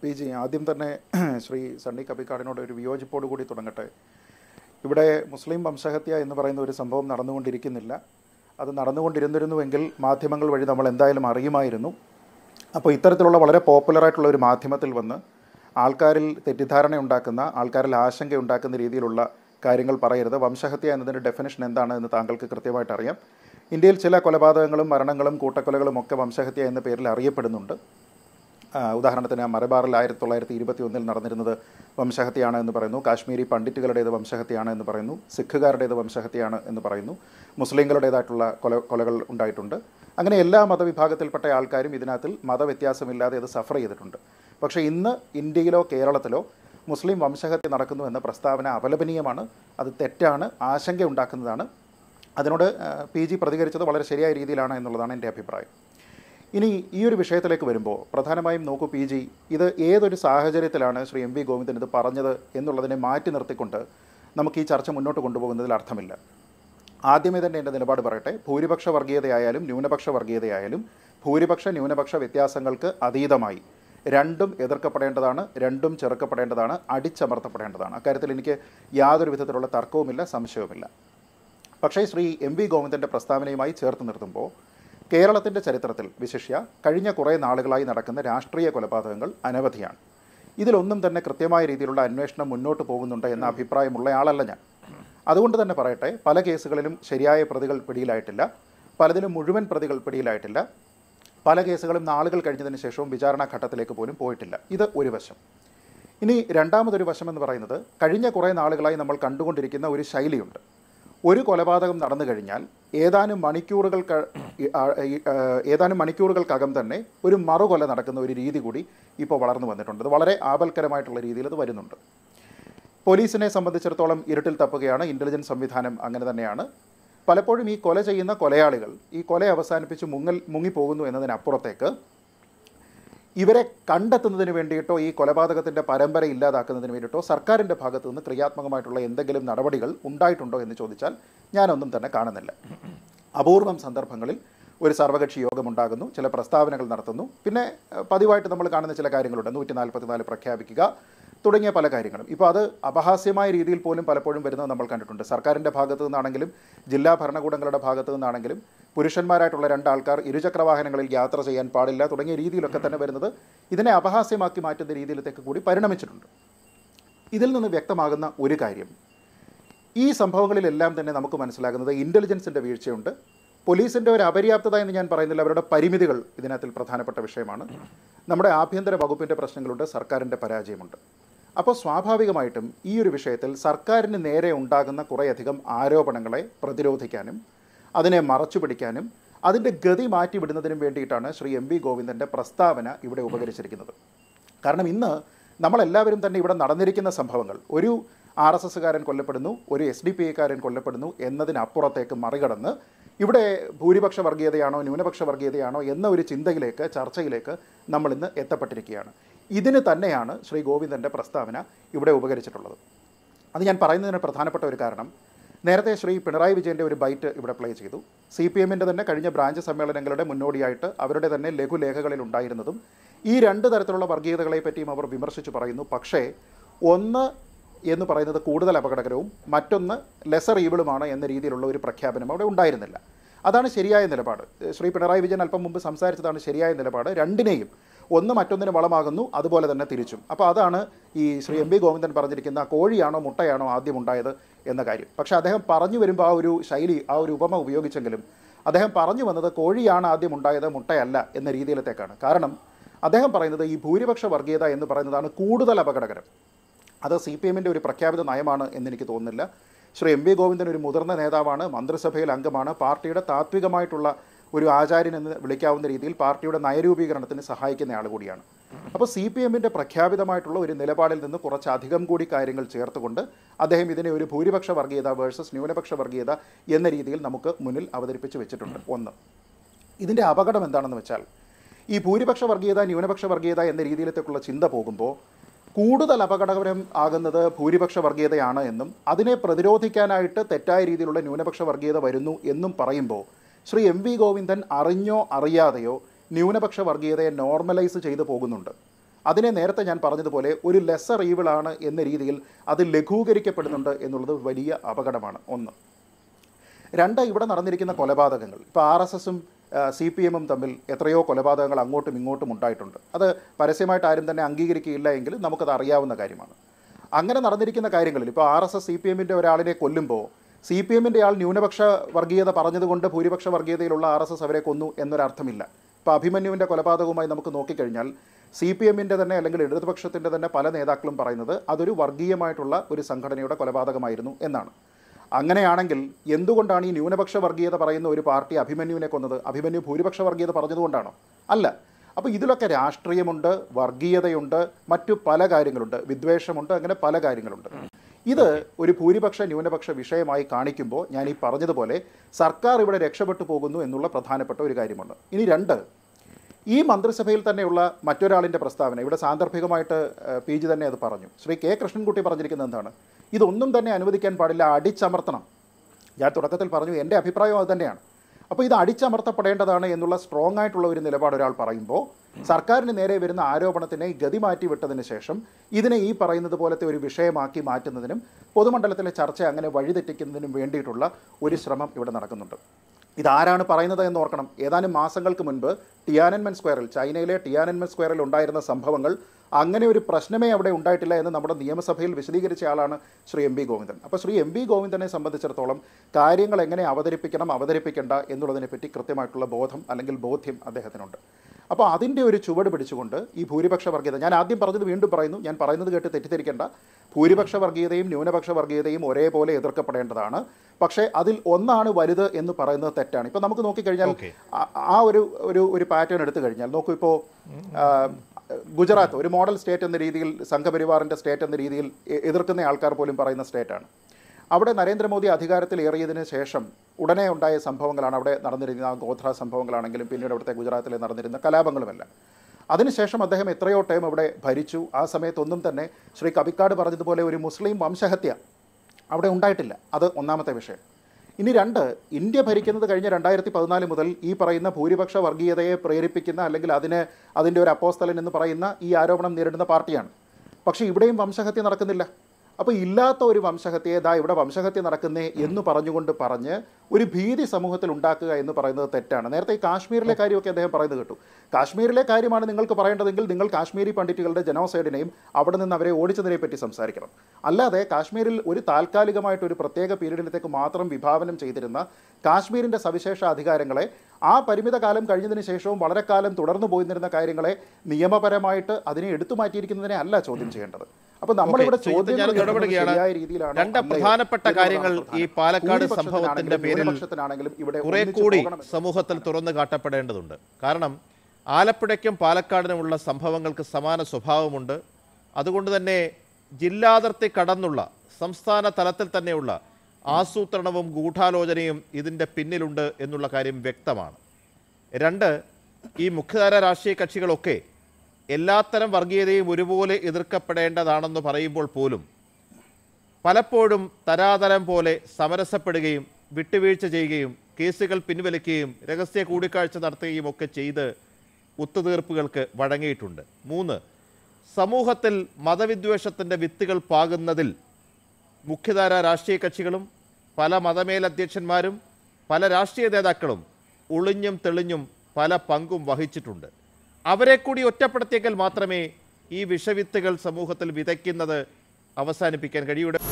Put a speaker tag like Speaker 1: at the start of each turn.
Speaker 1: P G ആദ്യം തന്നെ ശ്രീ സണ്ണി കപ്പിക്കാടിനോട് ഒരു വിയോജിപ്പോട് കൂടി തുടങ്ങട്ടെ ഇവിടെ മുസ്ലിം വംശഹത്യ എന്ന് പറയുന്ന ഒരു സംഭവം നടന്നുകൊണ്ടിരിക്കുന്നില്ല അത് നടന്നുകൊണ്ടിരുന്നിരുന്നുവെങ്കിൽ മാധ്യമങ്ങൾ വഴി നമ്മൾ എന്തായാലും അറിയുമായിരുന്നു അപ്പോൾ ഇത്തരത്തിലുള്ള വളരെ പോപ്പുലറായിട്ടുള്ള ഒരു മാധ്യമത്തിൽ വന്ന് ആൾക്കാരിൽ തെറ്റിദ്ധാരണ ഉണ്ടാക്കുന്ന ആൾക്കാരിൽ ആശങ്ക ഉണ്ടാക്കുന്ന രീതിയിലുള്ള കാര്യങ്ങൾ പറയരുത് വംശഹത്യ എന്നതിൻ്റെ ഡെഫിനേഷൻ എന്താണ് എന്ന് താങ്കൾക്ക് കൃത്യമായിട്ട് അറിയാം ഇന്ത്യയിൽ ചില കൊലപാതകങ്ങളും മരണങ്ങളും കൂട്ടക്കൊലകളും ഒക്കെ വംശഹത്യ എന്ന പേരിൽ അറിയപ്പെടുന്നുണ്ട് ഉദാഹരണത്തിന് മലബാറിൽ ആയിരത്തി തൊള്ളായിരത്തി ഇരുപത്തി ഒന്നിൽ നടന്നിരുന്നത് വംശഹത്യയാണ് എന്ന് പറയുന്നു കാശ്മീരി പണ്ഡിറ്റുകളുടേത് വംശഹത്യയാണ് എന്ന് പറയുന്നു സിഖുകാരുടേത് വംശഹത്യയാണ് എന്ന് പറയുന്നു മുസ്ലിങ്ങളുടേതായിട്ടുള്ള കൊല കൊലകൾ ഉണ്ടായിട്ടുണ്ട് അങ്ങനെ എല്ലാ മതവിഭാഗത്തിൽപ്പെട്ട ആൾക്കാരും ഇതിനകത്തിൽ മതവ്യത്യാസമില്ലാതെ അത് സഫർ ചെയ്തിട്ടുണ്ട് പക്ഷേ ഇന്ന് ഇന്ത്യയിലോ കേരളത്തിലോ മുസ്ലിം വംശഹത്യ നടക്കുന്നു എന്ന പ്രസ്താവന അപലപനീയമാണ് അത് തെറ്റാണ് ആശങ്ക ഉണ്ടാക്കുന്നതാണ് അതിനോട് പി ജി പ്രതികരിച്ചത് വളരെ ശരിയായ രീതിയിലാണ് എന്നുള്ളതാണ് എൻ്റെ അഭിപ്രായം ഇനി ഈ ഒരു വിഷയത്തിലേക്ക് വരുമ്പോൾ പ്രധാനമായും നോക്കൂ പി ജി ഇത് ഏതൊരു സാഹചര്യത്തിലാണ് ശ്രീ എം വി ഗോവിന്ദൻ ഇത് പറഞ്ഞത് എന്നുള്ളതിനെ മാറ്റി നിർത്തിക്കൊണ്ട് നമുക്ക് ഈ ചർച്ച മുന്നോട്ട് കൊണ്ടുപോകുന്നതിൽ അർത്ഥമില്ല ആദ്യമേ തന്നെ എൻ്റെ നിലപാട് പറയട്ടെ ഭൂരിപക്ഷ വർഗീയതയായാലും ന്യൂനപക്ഷ വർഗീയതയായാലും ഭൂരിപക്ഷ ന്യൂനപക്ഷ വ്യത്യാസങ്ങൾക്ക് അതീതമായി രണ്ടും എതിർക്കപ്പെടേണ്ടതാണ് രണ്ടും ചെറുക്കപ്പെടേണ്ടതാണ് അടിച്ചമർത്തപ്പെടേണ്ടതാണ് അക്കാര്യത്തിൽ എനിക്ക് യാതൊരു വിധത്തിലുള്ള തർക്കവുമില്ല സംശയവുമില്ല പക്ഷേ ശ്രീ എം വി ഗോവിന്ദൻ്റെ പ്രസ്താവനയുമായി ചേർത്ത് നിർത്തുമ്പോൾ കേരളത്തിൻ്റെ ചരിത്രത്തിൽ വിശിഷ്യ കഴിഞ്ഞ കുറേ നാളുകളായി നടക്കുന്ന രാഷ്ട്രീയ കൊലപാതകങ്ങൾ അനവധിയാണ് ഇതിലൊന്നും തന്നെ കൃത്യമായ രീതിയിലുള്ള അന്വേഷണം മുന്നോട്ട് പോകുന്നുണ്ട് എന്ന അഭിപ്രായമുള്ള ആളല്ല ഞാൻ അതുകൊണ്ട് തന്നെ പറയട്ടെ പല കേസുകളിലും ശരിയായ പ്രതികൾ പിടിയിലായിട്ടില്ല പലതിലും മുഴുവൻ പ്രതികൾ പിടിയിലായിട്ടില്ല പല കേസുകളും നാളുകൾ കഴിഞ്ഞതിന് ശേഷവും വിചാരണ ഘട്ടത്തിലേക്ക് പോലും പോയിട്ടില്ല ഇത് ഒരു വശം ഇനി രണ്ടാമതൊരു വശമെന്ന് എന്ന് പറയുന്നത് കഴിഞ്ഞ കുറേ നാളുകളായി നമ്മൾ കണ്ടുകൊണ്ടിരിക്കുന്ന ഒരു ശൈലിയുണ്ട് ഒരു കൊലപാതകം നടന്നു കഴിഞ്ഞാൽ ഏതാനും മണിക്കൂറുകൾ ഏതാനും മണിക്കൂറുകൾക്കകം തന്നെ ഒരു മറുകൊല നടക്കുന്ന ഒരു രീതി കൂടി ഇപ്പോൾ വളർന്നു വന്നിട്ടുണ്ട് അത് വളരെ ആപൽക്കരമായിട്ടുള്ള രീതിയിൽ അത് വരുന്നുണ്ട് പോലീസിനെ സംബന്ധിച്ചിടത്തോളം ഇരുട്ടിൽ തപ്പുകയാണ് ഇൻ്റലിജൻസ് സംവിധാനം അങ്ങനെ തന്നെയാണ് പലപ്പോഴും ഈ കൊല ചെയ്യുന്ന കൊലയാളികൾ ഈ കൊല അവസാനിപ്പിച്ച് മുങ്ങൽ മുങ്ങിപ്പോകുന്നു എന്നതിനപ്പുറത്തേക്ക് ഇവരെ കണ്ടെത്തുന്നതിന് വേണ്ടിയിട്ടോ ഈ കൊലപാതകത്തിൻ്റെ പരമ്പര ഇല്ലാതാക്കുന്നതിന് വേണ്ടിയിട്ടോ സർക്കാരിൻ്റെ ഭാഗത്തു നിന്ന് ക്രിയാത്മകമായിട്ടുള്ള എന്തെങ്കിലും നടപടികൾ ഉണ്ടായിട്ടുണ്ടോ എന്ന് ചോദിച്ചാൽ ഞാനൊന്നും തന്നെ കാണുന്നില്ല അപൂർവം സന്ദർഭങ്ങളിൽ ഒരു സർവകക്ഷി യോഗമുണ്ടാകുന്നു ചില പ്രസ്താവനകൾ നടത്തുന്നു പിന്നെ പതിവായിട്ട് നമ്മൾ കാണുന്ന ചില കാര്യങ്ങളുണ്ട് നൂറ്റി നാൽപ്പത്തിനാല് പ്രഖ്യാപിക്കുക തുടങ്ങിയ പല കാര്യങ്ങളും ഇപ്പോൾ അത് അപഹാസ്യമായ രീതിയിൽ പോലും പലപ്പോഴും വരുന്നത് നമ്മൾ കണ്ടിട്ടുണ്ട് സർക്കാരിൻ്റെ ഭാഗത്തു നിന്നാണെങ്കിലും ജില്ലാ ഭരണകൂടങ്ങളുടെ ഭാഗത്തു നിന്നാണെങ്കിലും പുരുഷന്മാരായിട്ടുള്ള രണ്ടാൾക്കാർ ഇരുചക്ര വാഹനങ്ങളിൽ യാത്ര ചെയ്യാൻ പാടില്ല തുടങ്ങിയ രീതിയിലൊക്കെ തന്നെ വരുന്നത് ഇതിനെ അപഹാസ്യമാക്കി മാറ്റുന്ന രീതിയിലത്തേക്ക് കൂടി പരിണമിച്ചിട്ടുണ്ട് ഇതിൽ നിന്ന് വ്യക്തമാകുന്ന ഒരു കാര്യം ഈ സംഭവങ്ങളിലെല്ലാം തന്നെ നമുക്ക് മനസ്സിലാകുന്നത് ഇൻ്റലിജൻസിൻ്റെ വീഴ്ചയുണ്ട് പോലീസിൻ്റെ ഒരു അപര്യാപ്തത എന്ന് ഞാൻ പറയുന്നില്ല അവരുടെ പരിമിതികൾ ഇതിനകത്തിൽ പ്രധാനപ്പെട്ട വിഷയമാണ് നമ്മുടെ ആഭ്യന്തര വകുപ്പിൻ്റെ പ്രശ്നങ്ങളുണ്ട് സർക്കാരിൻ്റെ പരാജയമുണ്ട് അപ്പോൾ സ്വാഭാവികമായിട്ടും ഈ ഒരു വിഷയത്തിൽ സർക്കാരിന് നേരെ ഉണ്ടാകുന്ന കുറേയധികം ആരോപണങ്ങളെ പ്രതിരോധിക്കാനും അതിനെ മറച്ചു പിടിക്കാനും അതിൻ്റെ ഗതി മാറ്റിവിടുന്നതിനും വേണ്ടിയിട്ടാണ് ശ്രീ എം വി ഗോവിന്ദൻ്റെ പ്രസ്താവന ഇവിടെ ഉപകരിച്ചിരിക്കുന്നത് കാരണം ഇന്ന് നമ്മളെല്ലാവരും തന്നെ ഇവിടെ നടന്നിരിക്കുന്ന സംഭവങ്ങൾ ഒരു ആർ എസ് എസ്സുകാരൻ കൊല്ലപ്പെടുന്നു ഒരു എസ് ഡി പി ഐക്കാരൻ കൊല്ലപ്പെടുന്നു എന്നതിനപ്പുറത്തേക്ക് മറികടന്ന് ഇവിടെ ഭൂരിപക്ഷ വർഗീയതയാണോ ന്യൂനപക്ഷ വർഗീയതയാണോ എന്ന ഒരു ചിന്തയിലേക്ക് ചർച്ചയിലേക്ക് നമ്മളിന്ന് എത്തപ്പെട്ടിരിക്കുകയാണ് ഇതിന് തന്നെയാണ് ശ്രീ ഗോവിന്ദൻ്റെ പ്രസ്താവന ഇവിടെ ഉപകരിച്ചിട്ടുള്ളത് അത് ഞാൻ പറയുന്നതിന് പ്രധാനപ്പെട്ട ഒരു കാരണം നേരത്തെ ശ്രീ പിണറായി വിജയൻ്റെ ഒരു ബൈറ്റ് ഇവിടെ പ്ലേ ചെയ്തു സി പി എമ്മിൻ്റെ തന്നെ കഴിഞ്ഞ ബ്രാഞ്ച് സമ്മേളനങ്ങളുടെ മുന്നോടിയായിട്ട് അവരുടെ തന്നെ ലഘുലേഖകളിൽ ഉണ്ടായിരുന്നതും ഈ രണ്ട് തരത്തിലുള്ള വർഗീയതകളെ പറ്റിയും അവർ വിമർശിച്ച് പറയുന്നു പക്ഷേ ഒന്ന് എന്ന് പറയുന്നത് കൂടുതൽ അപകടകരവും മറ്റൊന്ന് ലെസർ ഈവിളുമാണ് എന്ന രീതിയിലുള്ള ഒരു പ്രഖ്യാപനം അവിടെ ഉണ്ടായിരുന്നില്ല അതാണ് ശരിയായ നിലപാട് ശ്രീ പിണറായി വിജയൻ അല്പം മുമ്പ് സംസാരിച്ചതാണ് ശരിയായ നിലപാട് രണ്ടിനെയും ഒന്ന് മറ്റൊന്നിന് വളമാകുന്നു അതുപോലെ തന്നെ തിരിച്ചും അപ്പോൾ അതാണ് ഈ ശ്രീ എം വി ഗോവിന്ദൻ പറഞ്ഞിരിക്കുന്ന കോഴിയാണോ മുട്ടയാണോ ആദ്യം ഉണ്ടായത് എന്ന കാര്യം പക്ഷേ അദ്ദേഹം പറഞ്ഞു വരുമ്പോൾ ആ ഒരു ശൈലി ആ ഒരു ഉപമ ഉപയോഗിച്ചെങ്കിലും അദ്ദേഹം പറഞ്ഞു വന്നത് കോഴിയാണ് ആദ്യം ഉണ്ടായത് മുട്ടയല്ല എന്ന രീതിയിലത്തേക്കാണ് കാരണം അദ്ദേഹം പറയുന്നത് ഈ ഭൂരിപക്ഷ വർഗീയത എന്ന് പറയുന്നതാണ് കൂടുതൽ അപകടകരം അത് സി പി എമ്മിൻ്റെ ഒരു പ്രഖ്യാപിത നയമാണ് എന്നെനിക്ക് തോന്നുന്നില്ല ശ്രീ എം വി ഗോവിന്ദൻ ഒരു മുതിർന്ന നേതാവാണ് മന്ത്രിസഭയിൽ അംഗമാണ് പാർട്ടിയുടെ താത്വികമായിട്ടുള്ള ഒരു ആചാര്യൻ എന്ന് വിളിക്കാവുന്ന രീതിയിൽ പാർട്ടിയുടെ നയരൂപീകരണത്തിന് സഹായിക്കുന്ന ആൾ കൂടിയാണ് അപ്പോൾ സി പി എമ്മിൻ്റെ പ്രഖ്യാപിതമായിട്ടുള്ള ഒരു നിലപാടിൽ നിന്ന് കുറച്ചധികം കൂടി കാര്യങ്ങൾ ചേർത്തുകൊണ്ട് അദ്ദേഹം ഇതിനെ ഒരു ഭൂരിപക്ഷ വർഗീയത വേഴ്സസ് ന്യൂനപക്ഷ വർഗീയത എന്ന രീതിയിൽ നമുക്ക് മുന്നിൽ അവതരിപ്പിച്ച് വെച്ചിട്ടുണ്ട് ഒന്ന് ഇതിൻ്റെ അപകടം എന്താണെന്ന് വെച്ചാൽ ഈ ഭൂരിപക്ഷ വർഗീയത ന്യൂനപക്ഷ വർഗീയത എന്ന രീതിയിലത്തേക്കുള്ള ചിന്ത പോകുമ്പോൾ കൂടുതൽ അപകടകരം ആകുന്നത് ഭൂരിപക്ഷ വർഗീയതയാണ് എന്നും അതിനെ പ്രതിരോധിക്കാനായിട്ട് തെറ്റായ രീതിയിലുള്ള ന്യൂനപക്ഷ വർഗീയത വരുന്നു എന്നും പറയുമ്പോൾ ശ്രീ എം വി ഗോവിന്ദൻ അറിഞ്ഞോ അറിയാതെയോ ന്യൂനപക്ഷ വർഗീയതയെ നോർമലൈസ് ചെയ്തു പോകുന്നുണ്ട് അതിനെ നേരത്തെ ഞാൻ പറഞ്ഞതുപോലെ ഒരു ലെസർ ഈവിളാണ് എന്ന രീതിയിൽ അത് ലഘൂകരിക്കപ്പെടുന്നുണ്ട് എന്നുള്ളത് വലിയ അപകടമാണ് ഒന്ന് രണ്ട് ഇവിടെ നടന്നിരിക്കുന്ന കൊലപാതകങ്ങൾ ഇപ്പോൾ ആർ എസ് എസും സി പി എമ്മും തമ്മിൽ എത്രയോ കൊലപാതകങ്ങൾ അങ്ങോട്ടും ഇങ്ങോട്ടും ഉണ്ടായിട്ടുണ്ട് അത് പരസ്യമായിട്ട് ആരും തന്നെ അംഗീകരിക്കുകയില്ല എങ്കിൽ നമുക്കത് അറിയാവുന്ന കാര്യമാണ് അങ്ങനെ നടന്നിരിക്കുന്ന കാര്യങ്ങളിൽ ഇപ്പോൾ R S S C P എമ്മിൻ്റെ ഒരാളിനെ കൊല്ലുമ്പോൾ സി പി എമ്മിൻ്റെ ആൾ ന്യൂനപക്ഷ വർഗീയത പറഞ്ഞതുകൊണ്ട് ഭൂരിപക്ഷ വർഗീയതയിലുള്ള ആർ എസ് എസ് അവരെ കൊന്നു എന്നൊരർത്ഥമില്ല ഇപ്പം അഭിമന്യുവിൻ്റെ കൊലപാതകവുമായി നമുക്ക് നോക്കിക്കഴിഞ്ഞാൽ സി പി എമ്മിൻ്റെ തന്നെ അല്ലെങ്കിൽ ഇടതുപക്ഷത്തിൻ്റെ തന്നെ പല നേതാക്കളും പറയുന്നത് അതൊരു വർഗീയമായിട്ടുള്ള ഒരു സംഘടനയുടെ കൊലപാതകമായിരുന്നു എന്നാണ് അങ്ങനെയാണെങ്കിൽ എന്തുകൊണ്ടാണ് ഈ ന്യൂനപക്ഷ വർഗീയത പറയുന്ന ഒരു പാർട്ടി അഭിമന്യുവിനെ കൊന്നത് അഭിമന്യു ഭൂരിപക്ഷ വർഗീയത പറഞ്ഞതുകൊണ്ടാണോ അല്ല അപ്പോൾ ഇതിലൊക്കെ രാഷ്ട്രീയമുണ്ട് വർഗീയതയുണ്ട് മറ്റു പല കാര്യങ്ങളുണ്ട് വിദ്വേഷമുണ്ട് അങ്ങനെ പല കാര്യങ്ങളുണ്ട് ഇത് ഒരു ഭൂരിപക്ഷ ന്യൂനപക്ഷ വിഷയമായി കാണിക്കുമ്പോൾ ഞാൻ ഈ പറഞ്ഞതുപോലെ സർക്കാർ ഇവിടെ രക്ഷപ്പെട്ടു പോകുന്നു എന്നുള്ള പ്രധാനപ്പെട്ട ഒരു കാര്യമാണ് ഇനി രണ്ട് ഈ മന്ത്രിസഭയിൽ തന്നെയുള്ള മറ്റൊരാളിൻ്റെ പ്രസ്താവന ഇവിടെ സാന്ദർഭികമായിട്ട് പി ജി തന്നെ അത് പറഞ്ഞു ശ്രീ കെ കൃഷ്ണൻകുട്ടി പറഞ്ഞിരിക്കുന്നത് എന്താണ് ഇതൊന്നും തന്നെ അനുവദിക്കാൻ പാടില്ല അടിച്ചമർത്തണം ഞാൻ തുടക്കത്തിൽ പറഞ്ഞു എൻ്റെ അഭിപ്രായം അത് തന്നെയാണ് അപ്പോൾ ഇത് അടിച്ചമർത്തപ്പെടേണ്ടതാണ് എന്നുള്ള സ്ട്രോങ് ആയിട്ടുള്ള ഒരു നിലപാട് ഒരാൾ പറയുമ്പോൾ സർക്കാരിന് നേരെ വരുന്ന ആരോപണത്തിനെ ഗതി വിട്ടതിന് ശേഷം ഇതിനെ ഈ പറയുന്നത് പോലത്തെ ഒരു വിഷയമാക്കി മാറ്റുന്നതിനും പൊതുമണ്ഡലത്തിലെ ചർച്ച അങ്ങനെ വഴിതെറ്റിക്കുന്നതിനും വേണ്ടിയിട്ടുള്ള ഒരു ശ്രമം ഇവിടെ നടക്കുന്നുണ്ട് ഇതാരാണ് പറയുന്നത് എന്ന് ഓർക്കണം ഏതാനും മാസങ്ങൾക്ക് മുൻപ് ടിയാനൻമെൻ സ്ക്വയറിൽ ചൈനയിലെ ടിയാനൻമെൻ സ്ക്വയറിൽ ഉണ്ടായിരുന്ന സംഭവങ്ങൾ അങ്ങനെ ഒരു പ്രശ്നമേ അവിടെ ഉണ്ടായിട്ടില്ല എന്ന് നമ്മുടെ നിയമസഭയിൽ വിശദീകരിച്ച ആളാണ് ശ്രീ എം ഗോവിന്ദൻ അപ്പോൾ ശ്രീ എം ഗോവിന്ദനെ സംബന്ധിച്ചിടത്തോളം കാര്യങ്ങൾ എങ്ങനെ അവതരിപ്പിക്കണം അവതരിപ്പിക്കേണ്ട എന്നുള്ളതിനെപ്പറ്റി കൃത്യമായിട്ടുള്ള ബോധം അല്ലെങ്കിൽ ബോധ്യം അദ്ദേഹത്തിനുണ്ട് അപ്പോൾ അതിൻ്റെ ഒരു ചുവട് പിടിച്ചുകൊണ്ട് ഈ ഭൂരിപക്ഷ വർഗീയത ഞാൻ ആദ്യം പറഞ്ഞത് വീണ്ടും പറയുന്നു ഞാൻ പറയുന്നത് കേട്ട് തെറ്റിദ്ധരിക്കേണ്ട ഭൂരിപക്ഷ വർഗീയതയും ന്യൂനപക്ഷ വർഗീയതയും ഒരേപോലെ എതിർക്കപ്പെടേണ്ടതാണ് പക്ഷേ അതിൽ ഒന്നാണ് വലുത് എന്ന് പറയുന്നത് തെറ്റാണ് ഇപ്പോൾ നമുക്ക് നോക്കിക്കഴിഞ്ഞാൽ ആ ഒരു ഒരു ഒരു പാറ്റേൺ എടുത്തു കഴിഞ്ഞാൽ നോക്കൂ ഇപ്പോൾ ഗുജറാത്ത് ഒരു മോഡൽ സ്റ്റേറ്റ് എന്ന രീതിയിൽ സംഘപരിവാറിൻ്റെ സ്റ്റേറ്റ് എന്ന രീതിയിൽ എതിർക്കുന്ന ആൾക്കാർ പോലും പറയുന്ന സ്റ്റേറ്റാണ് അവിടെ നരേന്ദ്രമോദി ഏറിയതിന് ശേഷം ഉടനെ ഉണ്ടായ സംഭവങ്ങളാണ് അവിടെ നടന്നിരുന്ന ഗോത്ര സംഭവങ്ങളാണെങ്കിലും പിന്നീട് അവിടുത്തെ ഗുജറാത്തിലെ നടന്നിരുന്ന കലാപങ്ങളുമെല്ലാം അതിനുശേഷം അദ്ദേഹം എത്രയോ ടൈം അവിടെ ഭരിച്ചു ആ സമയത്തൊന്നും തന്നെ ശ്രീ കവിക്കാട് പറഞ്ഞതുപോലെ ഒരു മുസ്ലിം വംശഹത്യ അവിടെ ഉണ്ടായിട്ടില്ല അത് ഒന്നാമത്തെ വിഷയം ഇനി രണ്ട് ഇന്ത്യ ഭരിക്കുന്നത് കഴിഞ്ഞ രണ്ടായിരത്തി പതിനാല് മുതൽ ഈ പറയുന്ന ഭൂരിപക്ഷ വർഗീയതയെ പ്രേരിപ്പിക്കുന്ന അല്ലെങ്കിൽ അതിന് അതിൻ്റെ ഒരു അപ്പോസ്തലൻ എന്ന് പറയുന്ന ഈ ആരോപണം നേരിടുന്ന പാർട്ടിയാണ് പക്ഷേ ഇവിടെയും വംശഹത്യ നടക്കുന്നില്ല അപ്പോൾ ഇല്ലാത്ത ഒരു വംശഹത്യ ദാ ഇവിടെ വംശഹത്യ നടക്കുന്നേ എന്ന് പറഞ്ഞുകൊണ്ട് പറഞ്ഞ് ഒരു ഭീതി സമൂഹത്തിൽ ഉണ്ടാക്കുക എന്ന് പറയുന്നത് തെറ്റാണ് നേരത്തെ ഈ കാശ്മീരിലെ കാര്യമൊക്കെ അദ്ദേഹം പറയുന്നത് കേട്ടു കാശ്മീരിലെ കാര്യമാണ് നിങ്ങൾക്ക് പറയേണ്ടതെങ്കിൽ നിങ്ങൾ കാശ്മീരി പണ്ഡിറ്റുകളുടെ ജനോസൈഡിനെയും അവിടെ നിന്ന് അവരെ ഓടിച്ചതിനെ പറ്റി സംസാരിക്കണം അല്ലാതെ കാശ്മീരിൽ ഒരു താൽക്കാലികമായിട്ട് ഒരു പ്രത്യേക പീരീഡിനത്തേക്ക് മാത്രം വിഭാവനം ചെയ്തിരുന്ന കാശ്മീരിന്റെ സവിശേഷ അധികാരങ്ങളെ ആ പരിമിത കാലം കഴിഞ്ഞതിന് ശേഷവും വളരെ കാലം തുടർന്നു പോയിരുന്ന കാര്യങ്ങളെ നിയമപരമായിട്ട് അതിനെ എടുത്തു മാറ്റിയിരിക്കുന്നതിനെ അല്ല ചോദ്യം ചെയ്യേണ്ടത് രണ്ട് പ്രധാനപ്പെട്ട കാര്യങ്ങൾ
Speaker 2: ഈ പാലക്കാട് സംഭവത്തിന്റെ പേരിൽ കുറെ കൂടി സമൂഹത്തിൽ തുറന്നു കാട്ടപ്പെടേണ്ടതുണ്ട് കാരണം ആലപ്പുഴയ്ക്കും പാലക്കാടിനുമുള്ള സംഭവങ്ങൾക്ക് സമാന സ്വഭാവമുണ്ട് അതുകൊണ്ട് തന്നെ ജില്ലാതിർത്തി കടന്നുള്ള സംസ്ഥാന തലത്തിൽ തന്നെയുള്ള ആസൂത്രണവും ഗൂഢാലോചനയും ഇതിൻ്റെ പിന്നിലുണ്ട് എന്നുള്ള കാര്യം വ്യക്തമാണ് രണ്ട് ഈ മുഖ്യധാര രാഷ്ട്രീയ കക്ഷികളൊക്കെ എല്ലാത്തരം വർഗീയതയും ഒരുപോലെ എതിർക്കപ്പെടേണ്ടതാണെന്ന് പറയുമ്പോൾ പോലും പലപ്പോഴും തരാതരം പോലെ സമരസപ്പെടുകയും വിട്ടുവീഴ്ച ചെയ്യുകയും കേസുകൾ പിൻവലിക്കുകയും രഹസ്യ കൂടിക്കാഴ്ച നടത്തുകയും ഒക്കെ ചെയ്ത് ഒത്തുതീർപ്പുകൾക്ക് വഴങ്ങിയിട്ടുണ്ട് മൂന്ന് സമൂഹത്തിൽ മതവിദ്വേഷത്തിൻ്റെ വിത്തുകൾ പാകുന്നതിൽ മുഖ്യധാര രാഷ്ട്രീയ കക്ഷികളും പല മതമേലധ്യക്ഷന്മാരും പല രാഷ്ട്രീയ നേതാക്കളും ഒളിഞ്ഞും തെളിഞ്ഞും പല പങ്കും വഹിച്ചിട്ടുണ്ട് അവരെ കൂടി ഒറ്റപ്പെടുത്തിയെങ്കിൽ മാത്രമേ ഈ വിഷവിത്തുകൾ സമൂഹത്തിൽ വിതയ്ക്കുന്നത് അവസാനിപ്പിക്കാൻ കഴിയൂ